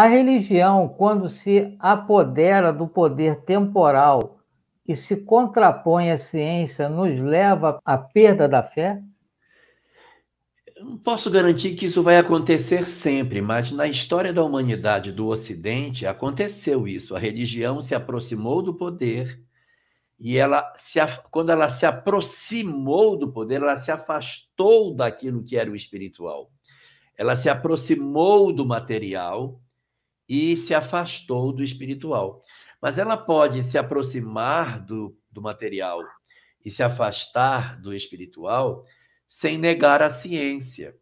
A religião, quando se apodera do poder temporal e se contrapõe à ciência, nos leva à perda da fé? Não posso garantir que isso vai acontecer sempre, mas na história da humanidade do Ocidente aconteceu isso. A religião se aproximou do poder e ela se, quando ela se aproximou do poder, ela se afastou daquilo que era o espiritual. Ela se aproximou do material e se afastou do espiritual. Mas ela pode se aproximar do, do material e se afastar do espiritual sem negar a ciência.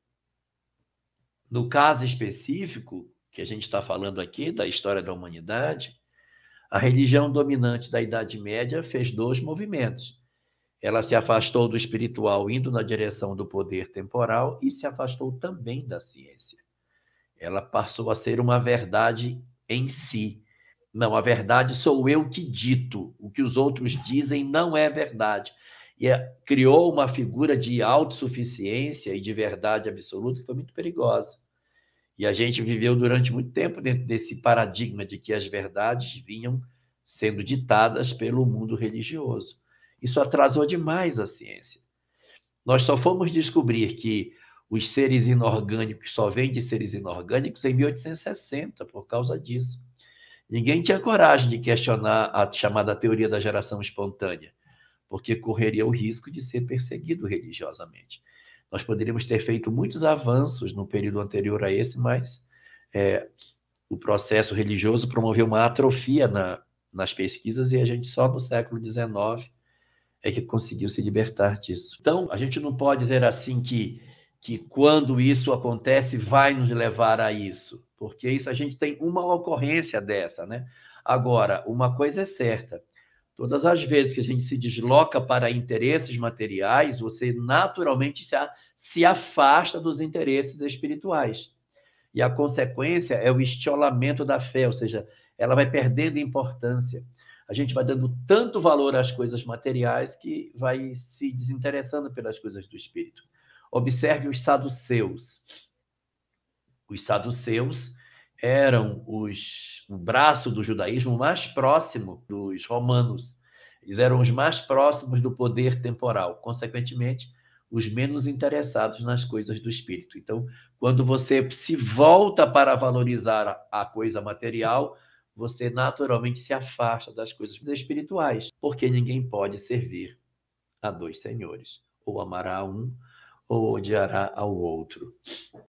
No caso específico que a gente está falando aqui, da história da humanidade, a religião dominante da Idade Média fez dois movimentos. Ela se afastou do espiritual, indo na direção do poder temporal, e se afastou também da ciência ela passou a ser uma verdade em si. Não, a verdade sou eu que dito. O que os outros dizem não é verdade. E é, criou uma figura de autossuficiência e de verdade absoluta que foi muito perigosa. E a gente viveu durante muito tempo dentro desse paradigma de que as verdades vinham sendo ditadas pelo mundo religioso. Isso atrasou demais a ciência. Nós só fomos descobrir que os seres inorgânicos só vêm de seres inorgânicos em 1860, por causa disso. Ninguém tinha coragem de questionar a chamada teoria da geração espontânea, porque correria o risco de ser perseguido religiosamente. Nós poderíamos ter feito muitos avanços no período anterior a esse, mas é, o processo religioso promoveu uma atrofia na, nas pesquisas e a gente só no século XIX é que conseguiu se libertar disso. Então, a gente não pode dizer assim que que quando isso acontece vai nos levar a isso, porque isso a gente tem uma ocorrência dessa, né? Agora, uma coisa é certa, todas as vezes que a gente se desloca para interesses materiais, você naturalmente se afasta dos interesses espirituais. E a consequência é o estiolamento da fé, ou seja, ela vai perdendo importância. A gente vai dando tanto valor às coisas materiais que vai se desinteressando pelas coisas do espírito. Observe os saduceus. Os saduceus eram os, o braço do judaísmo mais próximo dos romanos. Eles eram os mais próximos do poder temporal, consequentemente, os menos interessados nas coisas do espírito. Então, quando você se volta para valorizar a coisa material, você naturalmente se afasta das coisas espirituais, porque ninguém pode servir a dois senhores, ou amar a um ou odiará ao outro